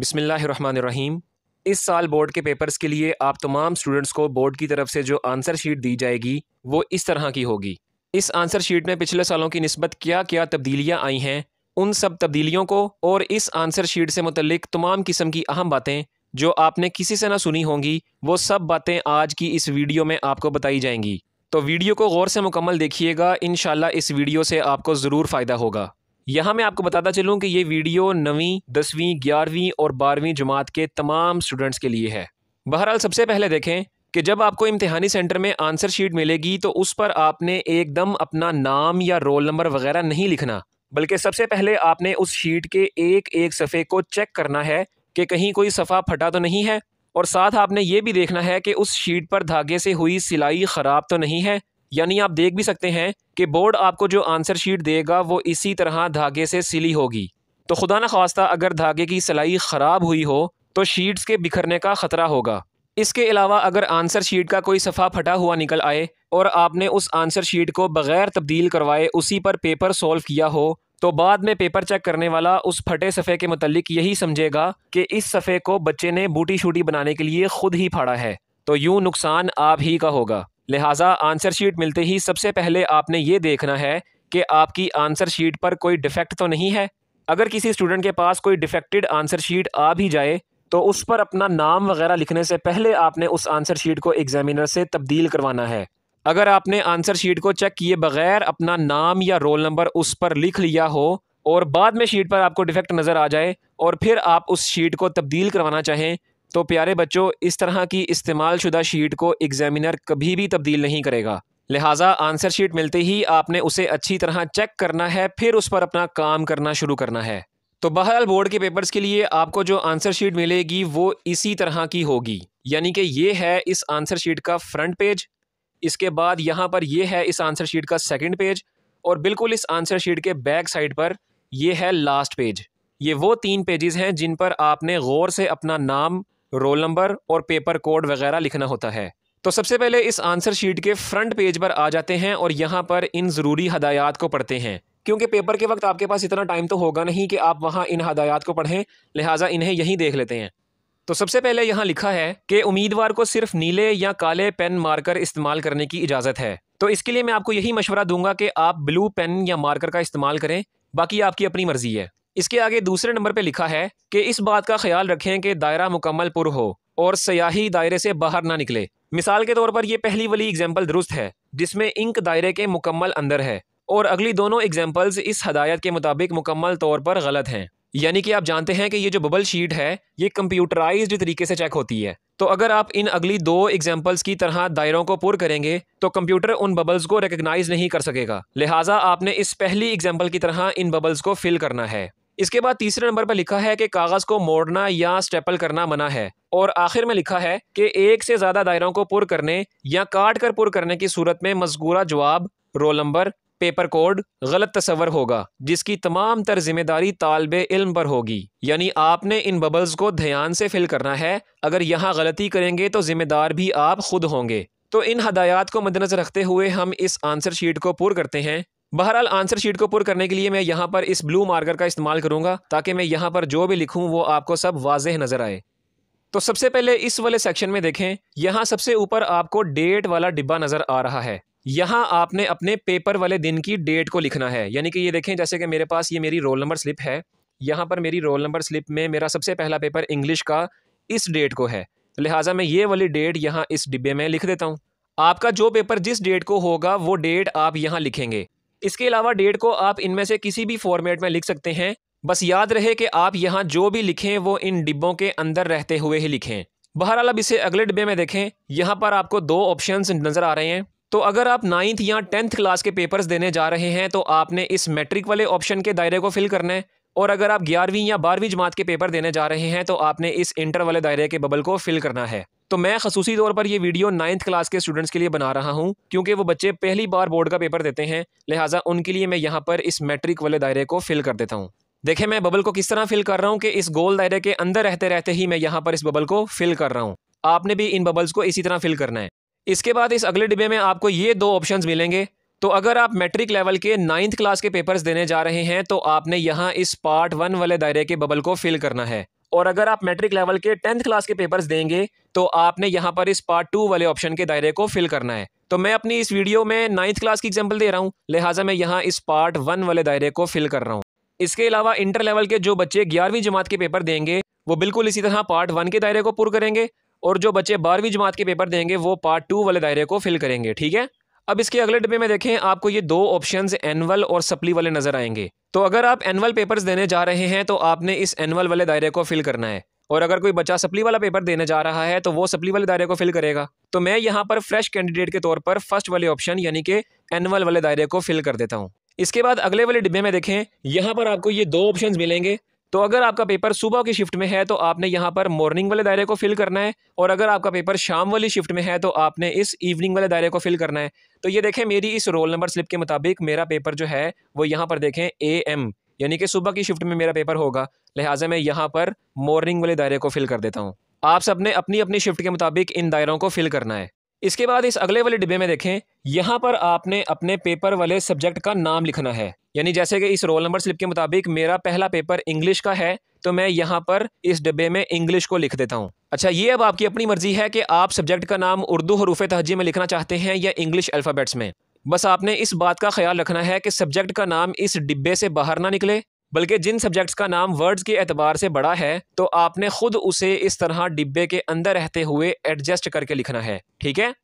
बिसमीम इस साल बोर्ड के पेपर्स के लिए आप तमाम स्टूडेंट्स को बोर्ड की तरफ से जो आंसर शीट दी जाएगी वो इस तरह की होगी इस आंसर शीट में पिछले सालों की नस्बत क्या क्या तब्दीलियाँ आई हैं उन सब तब्दीलियों को और इस आंसर शीट से मुतलिक तमाम किस्म की अहम बातें जो आपने किसी से ना सुनी होंगी वो सब बातें आज की इस वीडियो में आपको बताई जाएंगी तो वीडियो को गौर से मुकम्मल देखिएगा इन इस वीडियो से आपको ज़रूर फ़ायदा होगा यहाँ मैं आपको बताता चलूँ कि ये वीडियो नवीं दसवीं ग्यारहवीं और बारहवीं जमात के तमाम स्टूडेंट्स के लिए है बहरहाल सबसे पहले देखें कि जब आपको इम्तहानी सेंटर में आंसर शीट मिलेगी तो उस पर आपने एकदम अपना नाम या रोल नंबर वगैरह नहीं लिखना बल्कि सबसे पहले आपने उस शीट के एक एक सफ़े को चेक करना है कि कहीं कोई सफ़ा फटा तो नहीं है और साथ आपने ये भी देखना है कि उस शीट पर धागे से हुई सिलाई ख़राब तो नहीं है यानी आप देख भी सकते हैं कि बोर्ड आपको जो आंसर शीट देगा वो इसी तरह धागे से सिली होगी तो खुदा न खास्ता अगर धागे की सिलाई ख़राब हुई हो तो शीट्स के बिखरने का ख़तरा होगा इसके अलावा अगर आंसर शीट का कोई सफ़ा फटा हुआ निकल आए और आपने उस आंसर शीट को बग़ैर तब्दील करवाए उसी पर पेपर सॉल्व किया हो तो बाद में पेपर चेक करने वाला उस फटे सफ़े के मतलब यही समझेगा कि इस सफ़े को बच्चे ने बूटी शूटी बनाने के लिए ख़ुद ही फाड़ा है तो यूँ नुकसान आप ही का होगा लिहाजा आंसर शीट मिलते ही सबसे पहले आपने ये देखना है कि आपकी आंसर शीट पर कोई डिफेक्ट तो नहीं है अगर किसी स्टूडेंट के पास कोई डिफेक्टेड आंसर शीट आ भी जाए तो उस पर अपना नाम वगैरह लिखने से पहले आपने उस आंसर शीट को एग्जामिनर से तब्दील करवाना है अगर आपने आंसर शीट को चेक किए बगैर अपना नाम या रोल नंबर उस पर लिख लिया हो और बाद में शीट पर आपको डिफेक्ट नज़र आ जाए और फिर आप उस शीट को तब्दील करवाना चाहें तो प्यारे बच्चों इस तरह की इस्तेमाल शुदा शीट को एग्जामिनर कभी भी तब्दील नहीं करेगा लिहाजा आंसर शीट मिलते ही आपने उसे अच्छी तरह चेक करना है फिर उस पर अपना काम करना शुरू करना है तो बहरहाल बोर्ड के पेपर्स के लिए आपको जो आंसर शीट मिलेगी वो इसी तरह की होगी यानी कि ये है इस आंसर शीट का फ्रंट पेज इसके बाद यहाँ पर यह है इस आंसर शीट का सेकेंड पेज और बिल्कुल इस आंसर शीट के बैक साइड पर यह है लास्ट पेज ये वो तीन पेजेस हैं जिन पर आपने गौर से अपना नाम रोल नंबर और पेपर कोड वगैरह लिखना होता है तो सबसे पहले इस आंसर शीट के फ्रंट पेज पर आ जाते हैं और यहाँ पर इन ज़रूरी हदायत को पढ़ते हैं क्योंकि पेपर के वक्त आपके पास इतना टाइम तो होगा नहीं कि आप वहाँ इन हदायात को पढ़ें लिहाजा इन्हें यहीं देख लेते हैं तो सबसे पहले यहाँ लिखा है कि उम्मीदवार को सिर्फ नीले या काले पेन मार्कर इस्तेमाल करने की इजाज़त है तो इसके लिए मैं आपको यही मशवरा दूंगा कि आप ब्लू पेन या मार्कर का इस्तेमाल करें बाकी आपकी अपनी मर्ज़ी है इसके आगे दूसरे नंबर पर लिखा है कि इस बात का ख्याल रखें कि दायरा मुकम्मल पुर हो और सयाही दायरे से बाहर ना निकले मिसाल के तौर पर यह पहली वाली एग्जाम्पल दुरुस्त है जिसमें इंक दायरे के मुकम्मल अंदर है और अगली दोनों एग्जाम्पल्स इस हदायत के मुताबिक मुकम्मल तौर पर गलत हैं यानी कि आप जानते हैं कि ये जो बबल शीट है ये कंप्यूटराइज तरीके से चेक होती है तो अगर आप इन अगली दो एग्जाम्पल्स की तरह दायरों को पुर करेंगे तो कंप्यूटर उन बबल्स को रिकग्नाइज नहीं कर सकेगा लिहाजा आपने इस पहली एग्जाम्पल की तरह इन बबल्स को फिल करना है इसके बाद तीसरे नंबर पर लिखा है कि कागज़ को मोड़ना या स्टेपल करना मना है और आखिर में लिखा है कि एक से ज़्यादा दायरों को पुर करने या काट कर पुर करने की सूरत में मजकूरा जवाब रोल नंबर पेपर कोड गलत तस्वर होगा जिसकी तमाम तर जिम्मेदारी तालब इल्म पर होगी यानी आपने इन बबल्स को ध्यान से फिल करना है अगर यहाँ गलती करेंगे तो ज़िम्मेदार भी आप खुद होंगे तो इन हदायत को मद्दनज़र रखते हुए हम इस आंसर शीट को पुर करते हैं बहरहाल आंसर शीट को पुर करने के लिए मैं यहाँ पर इस ब्लू मार्कर का इस्तेमाल करूँगा ताकि मैं यहाँ पर जो भी लिखूँ वो आपको सब वाज नज़र आए तो सबसे पहले इस वाले सेक्शन में देखें यहाँ सबसे ऊपर आपको डेट वाला डिब्बा नज़र आ रहा है यहाँ आपने अपने पेपर वाले दिन की डेट को लिखना है यानी कि ये देखें जैसे कि मेरे पास ये मेरी रोल नंबर स्लिप है यहाँ पर मेरी रोल नंबर स्लिप में मेरा सबसे पहला पेपर इंग्लिश का इस डेट को है लिहाजा मैं ये वाली डेट यहाँ इस डिब्बे में लिख देता हूँ आपका जो पेपर जिस डेट को होगा वो डेट आप यहाँ लिखेंगे इसके अलावा डेट को आप इनमें से किसी भी फॉर्मेट में लिख सकते हैं बस याद रहे कि आप यहाँ जो भी लिखें वो इन डिब्बों के अंदर रहते हुए ही लिखें बहरहाल अब इसे अगले डिब्बे में देखें यहाँ पर आपको दो ऑप्शन नज़र आ रहे हैं तो अगर आप नाइन्थ या टेंथ क्लास के पेपर्स देने जा रहे हैं तो आपने इस मैट्रिक वाले ऑप्शन के दायरे को फिल करना है और अगर आप ग्यारहवीं या बारहवीं जमात के पेपर देने जा रहे हैं तो आपने इस इंटर वाले दायरे के बबल को फिल करना है तो मैं खसूसी तौर पर यह वीडियो नाइन्थ क्लास के स्टूडेंट्स के लिए बना रहा हूँ क्योंकि वो बच्चे पहली बार बोर्ड का पेपर देते हैं लिहाजा उनके लिए मैं यहाँ पर इस मैट्रिक वाले दायरे को फिल कर देता हूँ देखें मैं बबल को किस तरह फिल कर रहा हूँ कि इस गोल दायरे के अंदर रहते रहते ही मैं यहाँ पर इस बबल को फिल कर रहा हूँ आपने भी इन बबल्स को इसी तरह फिल करना है इसके बाद इस अगले डिब्बे में आपको ये दो ऑप्शन मिलेंगे तो अगर आप मैट्रिक लेवल के नाइन्थ क्लास के पेपर्स देने जा रहे हैं तो आपने यहाँ इस पार्ट वन वाले दायरे के बबल को फिल करना है और अगर आप मैट्रिक लेवल के टेंथ क्लास के पेपर्स देंगे तो आपने यहाँ पर इस पार्ट टू वाले ऑप्शन के दायरे को फिल करना है तो मैं अपनी इस वीडियो में नाइन्थ क्लास की एग्जाम्पल दे रहा हूँ लिहाजा मैं यहाँ इस पार्ट वन वाले दायरे को फिल कर रहा हूँ इसके अलावा इंटर लेवल के जो बच्चे ग्यारहवीं जमात के पेपर देंगे वो बिल्कुल इसी तरह पार्ट वन के दायरे को पुर करेंगे और जो बच्चे बारहवीं जमात के पेपर देंगे वो पार्ट टू वाले दायरे को फिल करेंगे ठीक है अब इसके अगले डिब्बे में देखें आपको ये दो ऑप्शंस एनुअल और सप्ली वाले नज़र आएंगे तो अगर आप एनुअल पेपर्स देने जा रहे हैं तो आपने इस एनुअल वाले दायरे को फिल करना है और अगर कोई बच्चा सप्ली वाला पेपर देने जा रहा है तो वो सप्ली वाले दायरे को फिल करेगा तो मैं यहाँ पर फ्रेश कैंडिडेट के तौर पर फर्स्ट वाले ऑप्शन यानी कि एनुअल वाले दायरे को फिल कर देता हूँ इसके बाद अगले वाले डिब्बे में देखें यहाँ पर आपको ये दो ऑप्शन मिलेंगे तो अगर आपका पेपर सुबह की शिफ्ट में है तो आपने यहाँ पर मॉर्निंग वाले दायरे को फिल करना है और अगर आपका पेपर शाम वाली शिफ्ट में है तो आपने इस इवनिंग वाले दायरे को फिल करना है तो ये देखें मेरी इस रोल नंबर स्लिप के मुताबिक मेरा पेपर जो है वो यहाँ पर देखें ए एम यानी कि सुबह की शिफ्ट में मेरा पेपर होगा लिहाजा मैं यहाँ पर मॉर्निंग वाले दायरे को फिल कर देता हूँ आप सबने अपनी अपनी शिफ्ट के मुताबिक इन दायरों को फिल करना है इसके बाद इस अगले वाले डिब्बे में देखें यहाँ पर आपने अपने पेपर वाले सब्जेक्ट का नाम लिखना है यानी जैसे कि इस रोल नंबर स्लिप के मुताबिक मेरा पहला पेपर इंग्लिश का है तो मैं यहाँ पर इस डिब्बे में इंग्लिश को लिख देता हूँ अच्छा ये अब आपकी अपनी मर्ज़ी है कि आप सब्जेक्ट का नाम उर्दू हरूफ तहजी में लिखना चाहते हैं या इंग्लिश अल्फ़ाबेट्स में बस आपने इस बात का ख्याल रखना है कि सब्जेक्ट का नाम इस डिब्बे से बाहर ना निकले बल्कि जिन सब्जेक्ट्स का नाम वर्ड्स के एतबार से बड़ा है तो आपने ख़ुद उसे इस तरह डिब्बे के अंदर रहते हुए एडजस्ट करके लिखना है ठीक है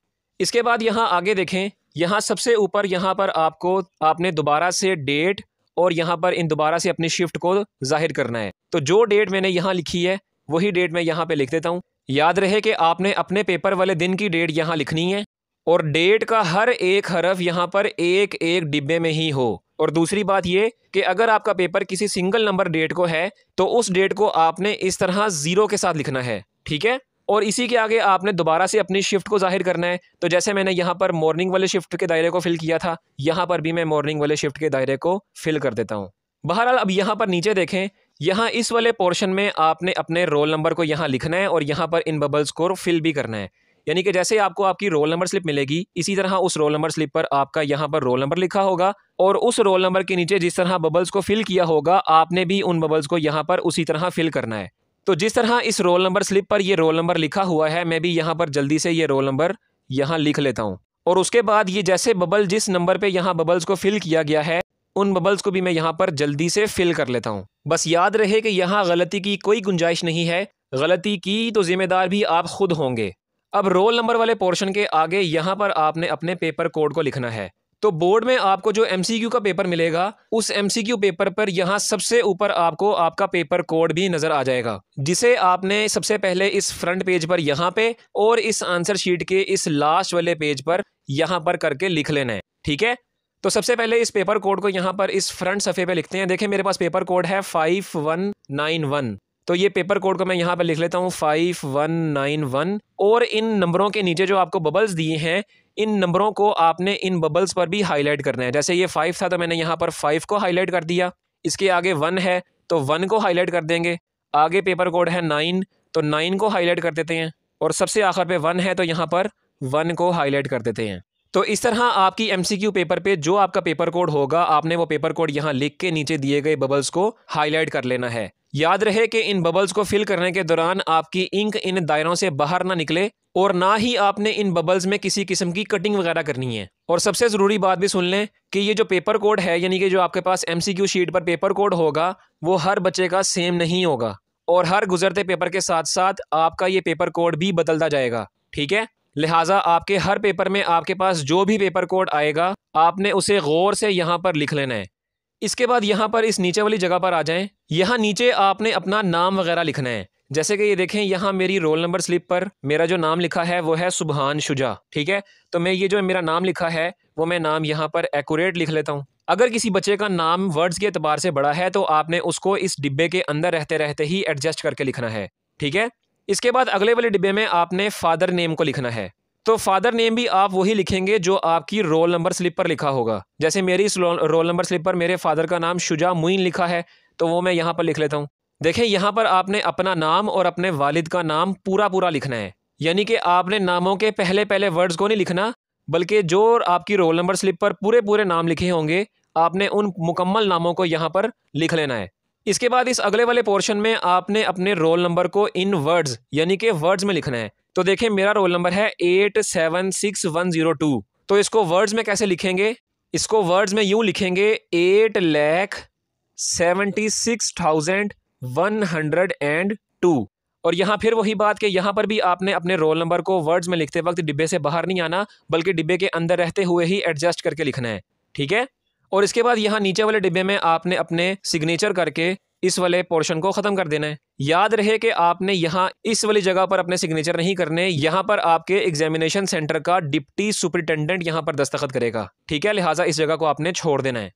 इसके बाद यहाँ आगे देखें यहाँ सबसे ऊपर यहाँ पर आपको आपने दोबारा से डेट और यहाँ पर इन दोबारा से अपनी शिफ्ट को जाहिर करना है तो जो डेट मैंने यहाँ लिखी है वही डेट मैं यहाँ पे लिख देता हूँ याद रहे कि आपने अपने पेपर वाले दिन की डेट यहाँ लिखनी है और डेट का हर एक हरफ यहाँ पर एक एक डिब्बे में ही हो और दूसरी बात ये कि अगर आपका पेपर किसी सिंगल नंबर डेट को है तो उस डेट को आपने इस तरह ज़ीरो के साथ लिखना है ठीक है और इसी के आगे आपने दोबारा से अपनी शिफ्ट को जाहिर करना है तो जैसे मैंने यहाँ पर मॉर्निंग वाले शिफ्ट के दायरे को फिल किया था यहाँ पर भी मैं मॉर्निंग वाले शिफ्ट के दायरे को फिल कर देता हूँ बहरहाल अब यहाँ पर नीचे देखें यहाँ इस वाले पोर्शन में आपने अपने रोल नंबर को यहाँ लिखना है और यहाँ पर इन बबल्स को फिल भी करना है यानी कि जैसे आपको आपकी रोल नंबर स्लिप मिलेगी इसी तरह उस रोल नंबर स्लिप पर आपका यहाँ पर रोल नंबर लिखा होगा और उस रोल नंबर के नीचे जिस तरह बबल्स को फिल किया होगा आपने भी उन बबल्स को यहाँ पर उसी तरह फिल करना है तो जिस तरह इस रोल नंबर स्लिप पर ये रोल नंबर लिखा हुआ है मैं भी यहाँ पर जल्दी से ये रोल नंबर यहाँ लिख लेता हूँ और उसके बाद ये जैसे बबल जिस नंबर पे यहाँ बबल्स को फिल किया गया है उन बबल्स को भी मैं यहाँ पर जल्दी से फिल कर लेता हूँ बस याद रहे कि यहाँ गलती की कोई गुंजाइश नहीं है गलती की तो ज़िम्मेदार भी आप खुद होंगे अब रोल नंबर वाले पोर्शन के आगे यहाँ पर आपने अपने पेपर कोड को लिखना है तो बोर्ड में आपको जो एम का पेपर मिलेगा उस एम पेपर पर यहाँ सबसे ऊपर आपको आपका पेपर कोड भी नज़र आ जाएगा जिसे आपने सबसे पहले इस फ्रंट पेज पर यहाँ पे और इस आंसर शीट के इस लास्ट वाले पेज पर यहाँ पर करके लिख लेना है ठीक है तो सबसे पहले इस पेपर कोड को यहाँ पर इस फ्रंट सफ़े पे लिखते हैं देखिए मेरे पास पेपर कोड है फाइव वन नाइन वन तो ये पेपर कोड को मैं यहाँ पर लिख लेता हूँ फाइव वन नाइन वन और इन नंबरों के नीचे जो आपको बबल्स दिए हैं इन नंबरों को आपने इन बबल्स पर भी हाईलाइट करना है जैसे ये फाइव था तो मैंने यहाँ पर फाइव को हाईलाइट कर दिया इसके आगे वन है तो वन को हाईलाइट कर देंगे आगे पेपर कोड है नाइन तो नाइन को हाईलाइट कर देते हैं और सबसे आखिर पे वन है तो यहाँ पर वन को हाईलाइट कर देते हैं तो इस तरह आपकी एम पेपर पे जो आपका पेपर कोड होगा आपने वो पेपर कोड यहाँ लिख के नीचे दिए गए बबल्स को हाईलाइट कर लेना है याद रहे कि इन बबल्स को फिल करने के दौरान आपकी इंक इन दायरों से बाहर ना निकले और ना ही आपने इन बबल्स में किसी किस्म की कटिंग वगैरह करनी है और सबसे ज़रूरी बात भी सुन लें कि ये जो पेपर कोड है यानी कि जो आपके पास एम शीट पर पेपर कोड होगा वो हर बच्चे का सेम नहीं होगा और हर गुजरते पेपर के साथ साथ आपका ये पेपर कोड भी बदलता जाएगा ठीक है लिहाजा आपके हर पेपर में आपके पास जो भी पेपर कोड आएगा आपने उसे गौर से यहाँ पर लिख लेना है इसके बाद यहाँ पर इस नीचे वाली जगह पर आ जाएं यहाँ नीचे आपने अपना नाम वगैरह लिखना है जैसे कि ये देखें यहाँ मेरी रोल नंबर स्लिप पर मेरा जो नाम लिखा है वो है सुबहान शुजा ठीक है तो मैं ये जो मेरा नाम लिखा है वो मैं नाम यहाँ पर एकूरेट लिख लेता हूँ अगर किसी बच्चे का नाम वर्ड्स के अतबार से बड़ा है तो आपने उसको इस डिब्बे के अंदर रहते रहते ही एडजस्ट करके लिखना है ठीक है इसके बाद अगले वाले डिब्बे में आपने फादर नेम को लिखना है तो फादर नेम भी आप वही लिखेंगे जो आपकी रोल नंबर स्लिप पर लिखा होगा जैसे मेरी इस रोल नंबर स्लिप पर मेरे फादर का नाम शुजा मुइन लिखा है तो वो मैं यहाँ पर लिख लेता हूँ देखें यहाँ पर आपने अपना नाम और अपने वालिद का नाम पूरा पूरा लिखना है यानी कि आपने नामों के पहले पहले वर्ड्स को नहीं लिखना बल्कि जो आपकी रोल नंबर स्लिप पर पूरे पूरे नाम लिखे होंगे आपने उन मुकम्मल नामों को यहाँ पर लिख लेना है इसके बाद इस अगले वाले पोर्शन में आपने अपने रोल नंबर को इन वर्ड्स यानी कि वर्ड्स में लिखना है तो देखिए मेरा रोल नंबर है eight seven six one zero two तो इसको वर्ड्स में कैसे लिखेंगे इसको वर्ड्स में यूं लिखेंगे eight lakh seventy six thousand one hundred and two और यहाँ फिर वही बात कि यहाँ पर भी आपने अपने रोल नंबर को वर्ड्स में लिखते वक्त डिब्बे से बाहर नहीं आना बल्कि डिब्बे के अंदर रहते हुए ही एडजस्ट करके लिखना है ठीक है और इसके बाद यहाँ नीचे वाले डिब्बे में आपने अपने सिग्नेचर करके इस वाले पोर्शन को ख़त्म कर देना है याद रहे कि आपने यहाँ इस वाली जगह पर अपने सिग्नेचर नहीं करने यहाँ पर आपके एग्जामिनेशन सेंटर का डिप्टी सुपरिटेंडेंट यहाँ पर दस्तखत करेगा ठीक है लिहाजा इस जगह को आपने छोड़ देना है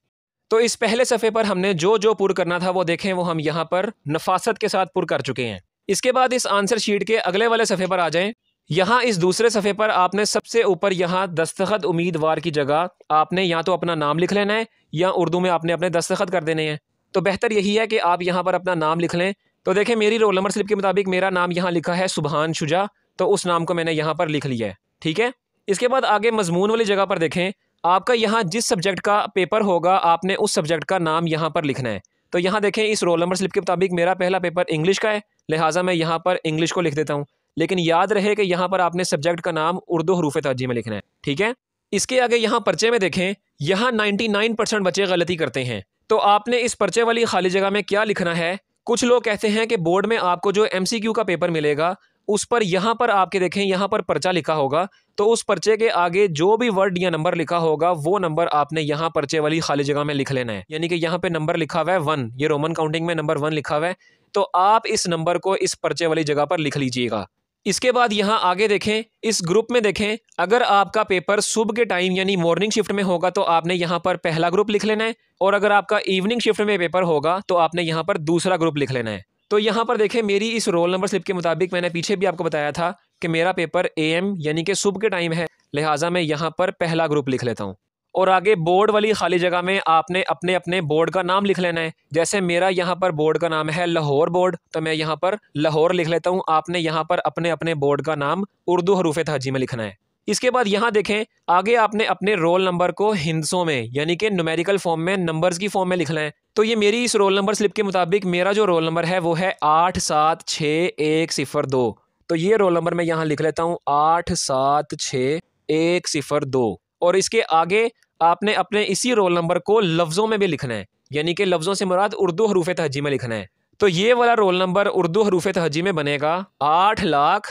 तो इस पहले सफ़े पर हमने जो जो पुर करना था वो देखें वो हम यहाँ पर नफासत के साथ पुर कर चुके हैं इसके बाद इस आंसर शीट के अगले वाले सफ़े पर आ जाएं यहाँ इस दूसरे सफ़े पर आपने सबसे ऊपर यहाँ दस्तखत उम्मीदवार की जगह आपने या तो अपना नाम लिख लेना है या उर्दू में आपने अपने दस्तखत कर देने हैं तो बेहतर यही है कि आप यहाँ पर अपना नाम लिख लें तो देखें मेरी रोल नंबर स्लिप के मुताबिक मेरा नाम यहाँ लिखा है सुबहान शुजा तो उस नाम को मैंने यहाँ पर लिख लिया है ठीक है इसके बाद आगे मजमून वाली जगह पर देखें आपका यहाँ जिस सब्जेक्ट का पेपर होगा आपने उस सब्जेक्ट का नाम यहाँ पर लिखना है तो यहाँ देखें इस रोल नंबर स्लिप के मुताबिक मेरा पहला पेपर इंग्लिश का है लिहाजा मैं यहाँ पर इंग्लिश को लिख देता हूँ लेकिन याद रहे कि यहाँ पर आपने सब्जेक्ट का नाम उर्दू हरूफ तरजी में लिखना है ठीक है इसके आगे यहाँ पर्चे में देखें यहाँ नाइन्टी नाइन परसेंट बच्चे गलती करते हैं तो आपने इस पर्चे वाली खाली जगह में क्या लिखना है कुछ लोग कहते हैं कि बोर्ड में आपको जो एम सी क्यू का पेपर मिलेगा उस पर यहाँ पर आपके देखें यहाँ पर पर्चा लिखा होगा तो उस पर्चे के आगे जो भी वर्ड या नंबर लिखा होगा वो नंबर आपने यहाँ पर्चे वाली खाली जगह में लिख लेना है यानी कि यहाँ पे नंबर लिखा हुआ है वन ये रोमन काउंटिंग में नंबर वन लिखा हुआ है तो आप इस नंबर को इस पर्चे वाली जगह पर लिख लीजिएगा इसके बाद यहाँ आगे देखें इस ग्रुप में देखें अगर आपका पेपर सुबह के टाइम यानी मॉर्निंग शिफ्ट में होगा तो आपने यहाँ पर पहला ग्रुप लिख लेना है और अगर आपका इवनिंग शिफ्ट में पेपर होगा तो आपने यहाँ पर दूसरा ग्रुप लिख लेना है तो यहाँ पर देखें मेरी इस रोल नंबर स्लिप के मुताबिक मैंने पीछे भी आपको बताया था कि मेरा पेपर ए यानी कि सुबह के टाइम है लिहाजा मैं यहाँ पर पहला ग्रुप लिख लेता हूँ और आगे बोर्ड वाली खाली जगह में आपने अपने अपने बोर्ड का नाम लिख लेना है जैसे मेरा यहाँ पर बोर्ड का नाम है लाहौर बोर्ड तो मैं यहाँ पर लाहौर लिख लेता हूँ आपने यहाँ पर अपने अपने बोर्ड का नाम उर्दू हरूफ तहजी में लिखना है इसके बाद यहाँ देखें आगे आपने अपने रोल नंबर को हिंदसों में यानी कि नुमेरिकल फॉर्म में नंबर्स की फॉर्म में लिखना है तो ये मेरी इस रोल नंबर स्लिप के मुताबिक मेरा जो रोल नंबर है वो है आठ सात छः एक सिफर दो तो ये रोल नंबर मैं यहाँ लिख लेता हूँ आठ सात छः एक सिफर दो और इसके आगे आपने अपने इसी रोल नंबर को लफ्ज़ों में भी लिखना है यानी कि लफ्ज़ों से मुराद उर्दू हरूफ तहजी में लिखना है तो ये वाला रोल नंबर उर्दू हरूफ तहजी में बनेगा आठ लाख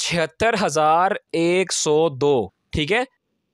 छिहत्तर हज़ार एक सौ दो ठीक है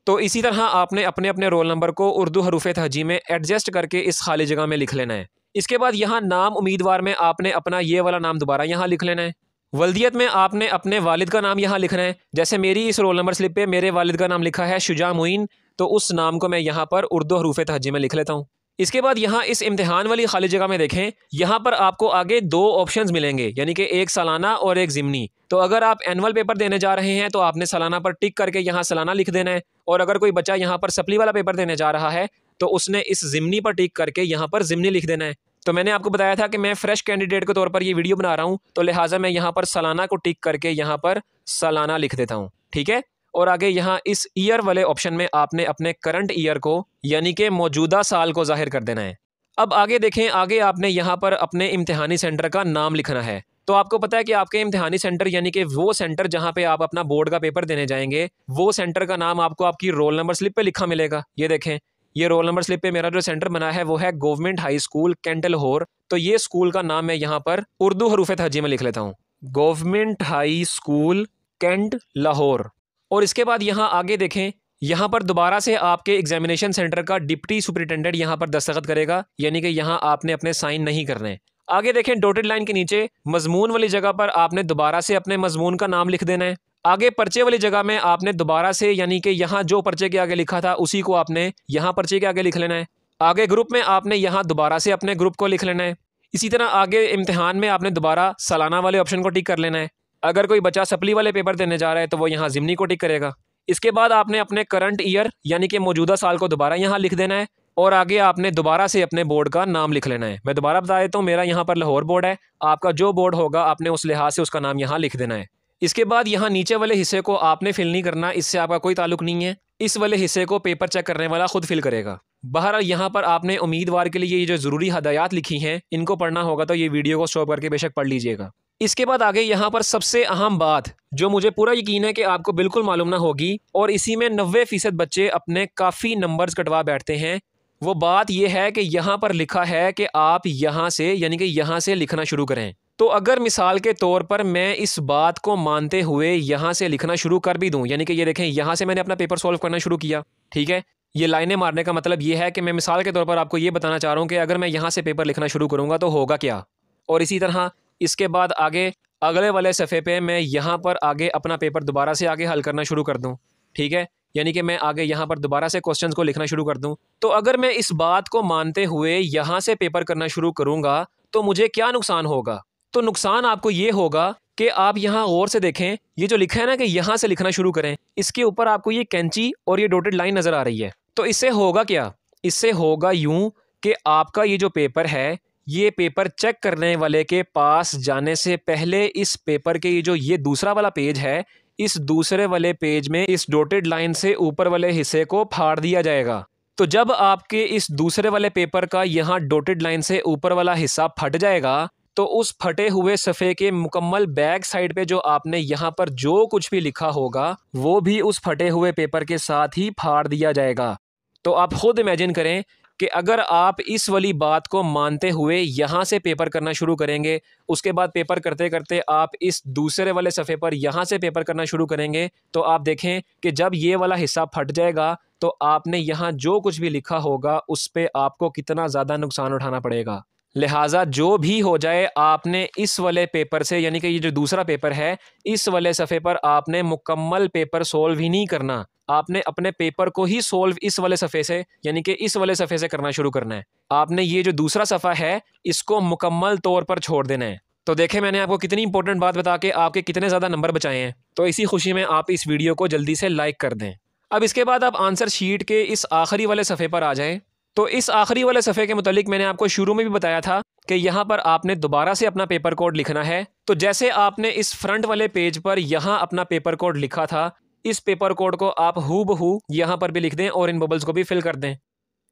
तो इसी तरह आपने अपने अपने रोल नंबर को उर्दू हरूफ तहजी में एडजस्ट करके इस खाली जगह में लिख लेना है इसके बाद यहाँ नाम उम्मीदवार में आपने अपना ये वाला नाम दोबारा यहाँ लिख लेना है वल्दियत में आपने अपने वालिद का नाम यहाँ लिखना है जैसे मेरी इस रोल नंबर स्लिप पे मेरे वालिद का नाम लिखा है शुजा मुइन तो उस नाम को मैं यहाँ पर उर्दू हरूफ तहजी में लिख लेता हूँ इसके बाद यहाँ इस इम्तिहान वाली खाली जगह में देखें यहाँ पर आपको आगे दो ऑप्शंस मिलेंगे यानी कि एक सालाना और एक ज़िमनी तो अगर आप एनुअल पेपर देने जा रहे हैं तो आपने सालाना पर टिक करके यहाँ सालाना लिख देना है और अगर कोई बच्चा यहाँ पर सप्ली वाला पेपर देने जा रहा है तो उसने इस ज़िमनी पर टिक करके यहाँ पर ज़िमनी लिख देना है तो मैंने आपको बताया था कि मैं फ्रेश कैंडिडेट के तौर पर ये वीडियो बना रहा हूँ तो लिहाजा मैं यहाँ पर सालाना को टिक करके यहाँ पर सालाना लिख देता हूँ ठीक है और आगे यहाँ इस ईयर वाले ऑप्शन में आपने अपने करंट ईयर को यानी कि मौजूदा साल को जाहिर कर देना है अब आगे देखें आगे आपने यहाँ पर अपने इम्तिहानी सेंटर का नाम लिखना है तो आपको पता है कि आपके इम्तिहानी सेंटर यानी कि वो सेंटर जहाँ पे आप अपना बोर्ड का पेपर देने जाएंगे वो सेंटर का नाम आपको आपकी रोल नंबर स्लिप पे लिखा मिलेगा ये देखें ये रोल नंबर स्लिप पे मेरा जो सेंटर बना है वो है गवर्नमेंट हाई स्कूल कैंटल होर तो ये स्कूल का नाम मैं यहाँ पर उर्दू हरूफ हजी में लिख लेता हूँ government high school cantt Lahore और इसके बाद यहाँ आगे देखें यहाँ पर दोबारा से आपके एग्जामिनेशन सेंटर का डिप्टी सुपरिटेंडेंट यहाँ पर दस्तखत करेगा यानी कि यहाँ आपने अपने साइन नहीं करने हैं आगे देखें डोटेड लाइन के नीचे मजमून वाली जगह पर आपने दोबारा से अपने मजमून का नाम लिख देना है आगे पर्चे वाली जगह में आपने दोबारा से यानी कि यहाँ जो पर्चे के आगे लिखा था उसी को आपने यहाँ पर्चे के आगे लिख लेना है आगे ग्रुप में आपने यहाँ दोबारा से अपने ग्रुप को लिख लेना है इसी तरह आगे इम्तिहान में आपने दोबारा सालाना वाले ऑप्शन को टिक कर लेना है अगर कोई बच्चा सप्ली वाले पेपर देने जा रहा है तो वो यहाँ ज़िमनी को टिक करेगा इसके बाद आपने अपने करंट ईयर यानी कि मौजूदा साल को दोबारा यहाँ लिख देना है और आगे आपने दोबारा से अपने बोर्ड का नाम लिख लेना है मैं दोबारा बता देता हूँ मेरा यहाँ पर लाहौर बोर्ड है आपका जो बोर्ड होगा आपने उस लिहाज से उसका नाम यहाँ लिख देना है इसके बाद यहाँ नीचे वाले हिस्से को आपने फिल नहीं करना इससे आपका कोई ताल्लुक नहीं है इस वाले हिस्से को पेपर चेक करने वाला खुद फिल करेगा बहर यहाँ पर आपने उम्मीदवार के लिए ये जो ज़रूरी हदायत लिखी हैं इनको पढ़ना होगा तो ये वीडियो को स्टॉप करके बेशक पढ़ लीजिएगा इसके बाद आगे यहाँ पर सबसे अहम बात जो मुझे पूरा यकीन है कि आपको बिल्कुल मालूम ना होगी और इसी में नब्बे फ़ीसद बच्चे अपने काफ़ी नंबर्स कटवा बैठते हैं वो बात यह है कि यहाँ पर लिखा है कि आप यहाँ से यानी कि यहाँ से लिखना शुरू करें तो अगर मिसाल के तौर पर मैं इस बात को मानते हुए यहाँ से लिखना शुरू कर भी दूँ यानी कि ये देखें यहाँ से मैंने अपना पेपर सॉल्व करना शुरू किया ठीक है ये लाइनें मारने का मतलब ये है कि मैं मिसाल के तौर पर आपको ये बताना चाह रहा हूँ कि अगर मैं यहाँ से पेपर लिखना शुरू करूँगा तो होगा क्या और इसी तरह इसके बाद आगे अगले वाले सफ़े पे मैं यहाँ पर आगे अपना पेपर दोबारा से आगे हल करना शुरू कर दूँ ठीक है यानी कि मैं आगे यहाँ पर दोबारा से क्वेश्चंस को लिखना शुरू कर दूँ तो अगर मैं इस बात को मानते हुए यहाँ से पेपर करना शुरू करूँगा तो मुझे क्या नुकसान होगा तो नुकसान आपको ये होगा कि आप यहाँ और से देखें ये जो लिखा है ना कि यहाँ से लिखना शुरू करें इसके ऊपर आपको ये कैंची और ये डोटेड लाइन नज़र आ रही है तो इससे होगा क्या इससे होगा यूँ कि आपका ये जो पेपर है ये पेपर चेक करने वाले के पास जाने से पहले इस पेपर के जो ये दूसरा वाला पेज है इस दूसरे वाले पेज में इस डोटेड लाइन से ऊपर वाले हिस्से को फाड़ दिया जाएगा तो जब आपके इस दूसरे वाले पेपर का यहाँ डोटेड लाइन से ऊपर वाला हिस्सा फट जाएगा तो उस फटे हुए सफ़े के मुकम्मल बैक साइड पे जो आपने यहाँ पर जो कुछ भी लिखा होगा वो भी उस फटे हुए पेपर के साथ ही फाड़ दिया जाएगा तो आप खुद इमेजिन करें कि अगर आप इस वाली बात को मानते हुए यहाँ से पेपर करना शुरू करेंगे उसके बाद पेपर करते करते आप इस दूसरे वाले सफ़े पर यहाँ से पेपर करना शुरू करेंगे तो आप देखें कि जब ये वाला हिस्सा फट जाएगा तो आपने यहाँ जो कुछ भी लिखा होगा उस पर आपको कितना ज़्यादा नुकसान उठाना पड़ेगा लिहाजा जो भी हो जाए आपने इस वाले पेपर से यानी कि ये जो दूसरा पेपर है इस वाले सफ़े पर आपने मुकम्मल पेपर सोल्व ही नहीं करना आपने अपने पेपर को ही सोल्व इस वाले सफ़े से यानी कि इस वाले सफ़े से करना शुरू करना है आपने ये जो दूसरा सफ़ा है इसको मुकम्मल तौर पर छोड़ देना है तो देखें मैंने आपको कितनी इंपॉर्टेंट बात बता के आपके कितने ज़्यादा नंबर बचाए हैं तो इसी खुशी में आप इस वीडियो को जल्दी से लाइक कर दें अब इसके बाद आप आंसर शीट के इस आखिरी वाले सफ़े पर आ जाएँ तो इस आखिरी वाले सफ़े के मतलब मैंने आपको शुरू में भी बताया था कि यहाँ पर आपने दोबारा से अपना पेपर कोड लिखना है तो जैसे आपने इस फ्रंट वाले पेज पर यहाँ अपना पेपर कोड लिखा था इस पेपर कोड को आप हु बहू यहाँ पर भी लिख दें और इन बबल्स को भी फिल कर दें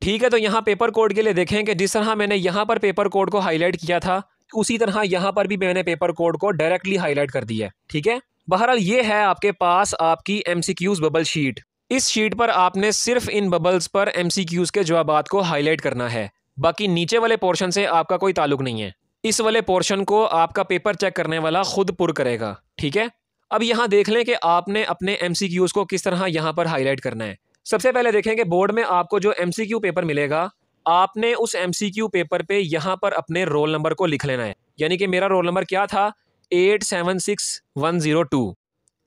ठीक है तो यहाँ पेपर कोड के लिए देखें कि जिस तरह मैंने यहाँ पर पेपर कोड को हाईलाइट किया था उसी तरह यहाँ पर भी मैंने पेपर कोड को डायरेक्टली हाईलाइट कर दिया है ठीक है बहरहाल ये है आपके पास आपकी एम बबल शीट इस शीट पर आपने सिर्फ इन बबल्स पर क्यूज के जवाब को हाईलाइट करना है बाकी नीचे वाले पोर्शन से आपका कोई ताल्लुक नहीं है इस वाले पोर्शन को आपका पेपर चेक करने वाला खुद पुर करेगा ठीक है अब यहाँ देख लें कि आपने अपने एम को किस तरह यहाँ पर हाईलाइट करना है सबसे पहले देखें कि बोर्ड में आपको जो एम पेपर मिलेगा आपने उस एम पेपर पे यहाँ पर अपने रोल नंबर को लिख लेना है यानी कि मेरा रोल नंबर क्या था eight seven six one zero two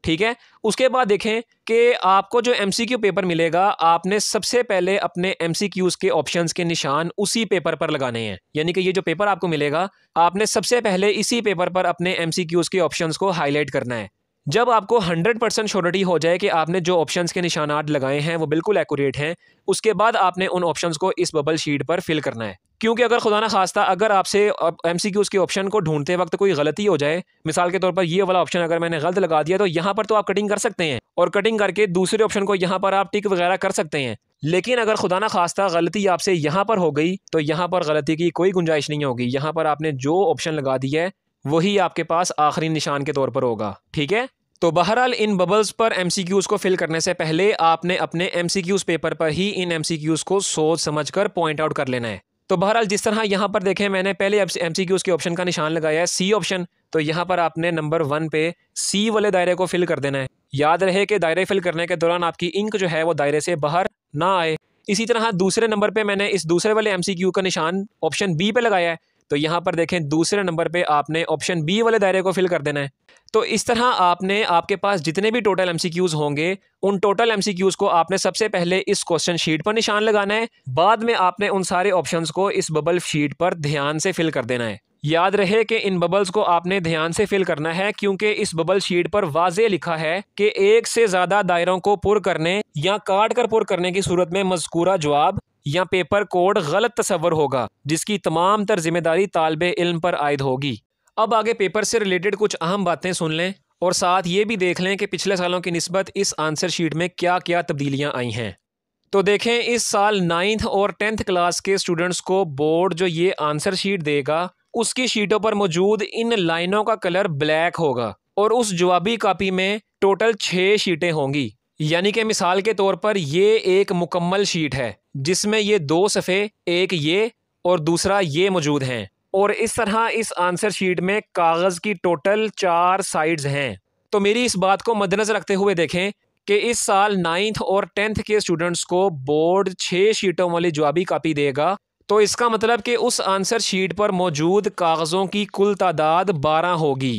ठीक है उसके बाद देखें कि आपको जो एम पेपर मिलेगा आपने सबसे पहले अपने एम के ऑप्शन के निशान उसी पेपर पर लगाने हैं यानी कि ये जो पेपर आपको मिलेगा आपने सबसे पहले इसी पेपर पर अपने एम के ऑप्शन को हाईलाइट करना है जब आपको 100 परसेंट श्योरिटी हो जाए कि आपने जो ऑप्शंस के निशानात लगाए हैं वो बिल्कुल एक्यूरेट हैं उसके बाद आपने उन ऑप्शंस को इस बबल शीट पर फिल करना है क्योंकि अगर खुदा ना खास्ता अगर आपसे एम सी क्यूज के ऑप्शन को ढूंढते वक्त कोई गलती हो जाए मिसाल के तौर पर ये वाला ऑप्शन अगर मैंने गलत लगा दिया तो यहाँ पर तो आप कटिंग कर सकते हैं और कटिंग करके दूसरे ऑप्शन को यहाँ पर आप टिक वगैरह कर सकते हैं लेकिन अगर खुदा ना खास्ता गलती आपसे यहाँ पर हो गई तो यहाँ पर गलती की कोई गुंजाइश नहीं होगी यहाँ पर आपने जो ऑप्शन लगा दिया है वही आपके पास आखिरी निशान के तौर पर होगा ठीक है तो बहरहाल इन बबल्स पर एम को फिल करने से पहले आपने अपने एम पेपर पर ही इन एम को सोच समझ कर पॉइंट आउट कर लेना है तो बहरहाल जिस तरह यहाँ पर देखें मैंने पहले एम सी क्यूज़ के ऑप्शन का निशान लगाया है सी ऑप्शन तो यहाँ पर आपने नंबर वन पे सी वाले दायरे को फिल कर देना है याद रहे कि दायरे फिल करने के दौरान आपकी इंक जो है वो दायरे से बाहर ना आए इसी तरह दूसरे नंबर पे मैंने इस दूसरे वाले एम सी क्यू का निशान ऑप्शन बी पे लगाया है तो यहाँ पर देखें दूसरे नंबर पे आपने ऑप्शन बी वाले दायरे को फिल कर देना है तो इस तरह आपने आपके पास जितने भी टोटल एमसीक्यूज होंगे उन टोटल एमसीक्यूज को आपने सबसे पहले इस क्वेश्चन शीट पर निशान लगाना है बाद में आपने उन सारे ऑप्शंस को इस बबल शीट पर ध्यान से फिल कर देना है याद रहे कि इन बबल्स को आपने ध्यान से फिल करना है क्योंकि इस बबल शीट पर वाजे लिखा है कि एक से ज़्यादा दायरों को पुर करने या काट कर पुर करने की सूरत में मजकूरा जवाब या पेपर कोड गलत तस्वर होगा जिसकी तमाम तर जिम्मेदारी तालब इल्म पर आयद होगी अब आगे पेपर से रिलेटेड कुछ अहम बातें सुन लें और साथ ये भी देख लें कि पिछले सालों की नस्बत इस आंसर शीट में क्या क्या तब्दीलियाँ आई हैं तो देखें इस साल नाइन्थ और टेंथ क्लास के स्टूडेंट्स को बोर्ड जो ये आंसर शीट देगा उसकी शीटों पर मौजूद इन लाइनों का कलर ब्लैक होगा और उस जवाबी कापी में टोटल छः शीटें होंगी यानी कि मिसाल के तौर पर ये एक मुकम्मल शीट है जिसमें ये दो सफ़े एक ये और दूसरा ये मौजूद हैं और इस तरह इस आंसर शीट में कागज़ की टोटल चार साइड्स हैं तो मेरी इस बात को मद्दनज़र रखते हुए देखें कि इस साल नाइन्थ और टेंथ के स्टूडेंट्स को बोर्ड छः शीटों वाली जवाबी कापी देगा तो इसका मतलब कि उस आंसर शीट पर मौजूद कागज़ों की कुल तादाद बारह होगी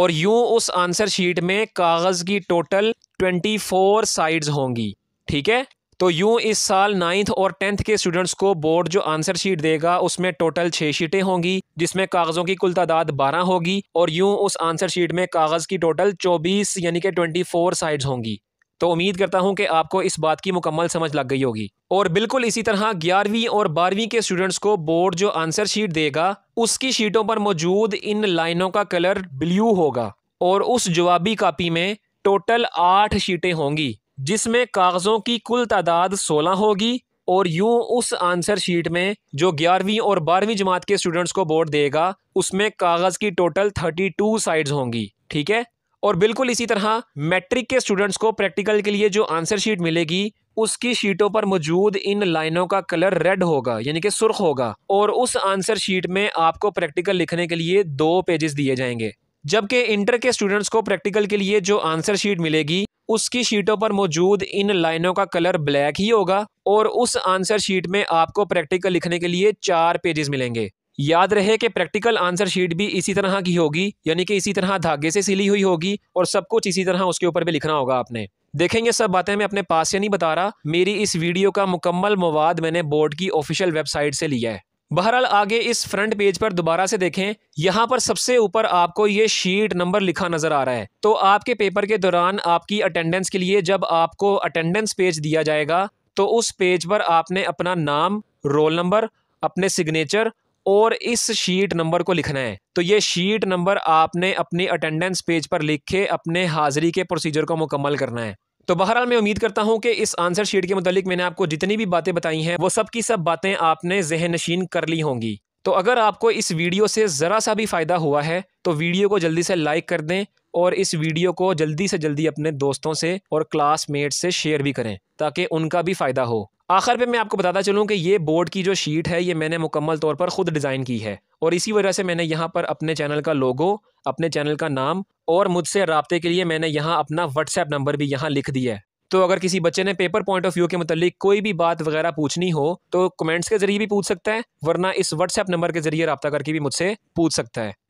और यूँ उस आंसर शीट में कागज़ की टोटल ट्वेंटी फोर साइड्स होंगी ठीक है तो यूँ इस साल नाइन्थ और टेंथ के स्टूडेंट्स को बोर्ड जो आंसर शीट देगा उसमें टोटल छः शीटें होंगी जिसमें कागज़ों की कुल तादाद बारह होगी और यूँ उस आंसर शीट में कागज़ की टोटल चौबीस यानी कि ट्वेंटी फोर साइड्स होंगी तो उम्मीद करता हूं कि आपको इस बात की मुकम्मल समझ लग गई होगी और बिल्कुल इसी तरह ग्यारहवीं और बारहवीं के स्टूडेंट्स को बोर्ड जो आंसर शीट देगा उसकी शीटों पर मौजूद इन लाइनों का कलर ब्लू होगा और उस जवाबी कापी में टोटल आठ शीटें होंगी जिसमें कागज़ों की कुल तादाद सोलह होगी और यूं उस आंसर शीट में जो ग्यारहवीं और बारहवीं जमात के स्टूडेंट्स को बोर्ड देगा उसमें कागज़ की टोटल थर्टी टू साइड्स होंगी ठीक है और बिल्कुल इसी तरह मैट्रिक के स्टूडेंट्स को प्रैक्टिकल के लिए जो आंसर शीट मिलेगी उसकी शीटों पर मौजूद इन लाइनों का कलर रेड होगा यानी कि सुर्ख होगा और उस आंसर शीट में आपको प्रैक्टिकल लिखने के लिए दो पेजेस दिए जाएंगे जबकि इंटर के स्टूडेंट्स को प्रैक्टिकल के लिए जो आंसर शीट मिलेगी उसकी शीटों पर मौजूद इन लाइनों का कलर ब्लैक ही होगा और उस आंसर शीट में आपको प्रैक्टिकल लिखने के लिए चार पेजेस मिलेंगे याद रहे कि प्रैक्टिकल आंसर शीट भी इसी तरह की होगी यानी कि इसी तरह धागे से सिली हुई होगी और सब कुछ इसी तरह उसके ऊपर भी लिखना होगा आपने देखें ये सब बातें मैं अपने पास से नहीं बता रहा मेरी इस वीडियो का मुकम्मल मवाद मैंने बोर्ड की ऑफिशियल वेबसाइट से लिया है बहरहाल आगे इस फ्रंट पेज पर दोबारा से देखें यहाँ पर सबसे ऊपर आपको ये शीट नंबर लिखा नज़र आ रहा है तो आपके पेपर के दौरान आपकी अटेंडेंस के लिए जब आपको अटेंडेंस पेज दिया जाएगा तो उस पेज पर आपने अपना नाम रोल नंबर अपने सिग्नेचर और इस शीट नंबर को लिखना है तो ये शीट नंबर आपने अपनी अटेंडेंस पेज पर लिख के अपने हाजिरी के प्रोसीजर को मुकम्मल करना है तो बहरहाल मैं उम्मीद करता हूँ कि इस आंसर शीट के मुतालिक मैंने आपको जितनी भी बातें बताई हैं वो सब की सब बातें आपने जहन नशीन कर ली होंगी तो अगर आपको इस वीडियो से ज़रा सा भी फ़ायदा हुआ है तो वीडियो को जल्दी से लाइक कर दें और इस वीडियो को जल्दी से जल्दी अपने दोस्तों से और क्लासमेट से शेयर भी करें ताकि उनका भी फ़ायदा हो आखिर पे मैं आपको बताता चलूँ कि ये बोर्ड की जो शीट है ये मैंने मुकम्मल तौर पर ख़ुद डिज़ाइन की है और इसी वजह से मैंने यहाँ पर अपने चैनल का लोगो अपने चैनल का नाम और मुझसे रबते के लिए मैंने यहाँ अपना व्हाट्सएप नंबर भी यहाँ लिख दिया है तो अगर किसी बच्चे ने पेपर पॉइंट ऑफ व्यू के मतलब कोई भी बात वगैरह पूछनी हो तो कमेंट्स के जरिए भी पूछ सकता है वरना इस व्हाट्सएप नंबर के जरिए रबता करके भी मुझसे पूछ सकता है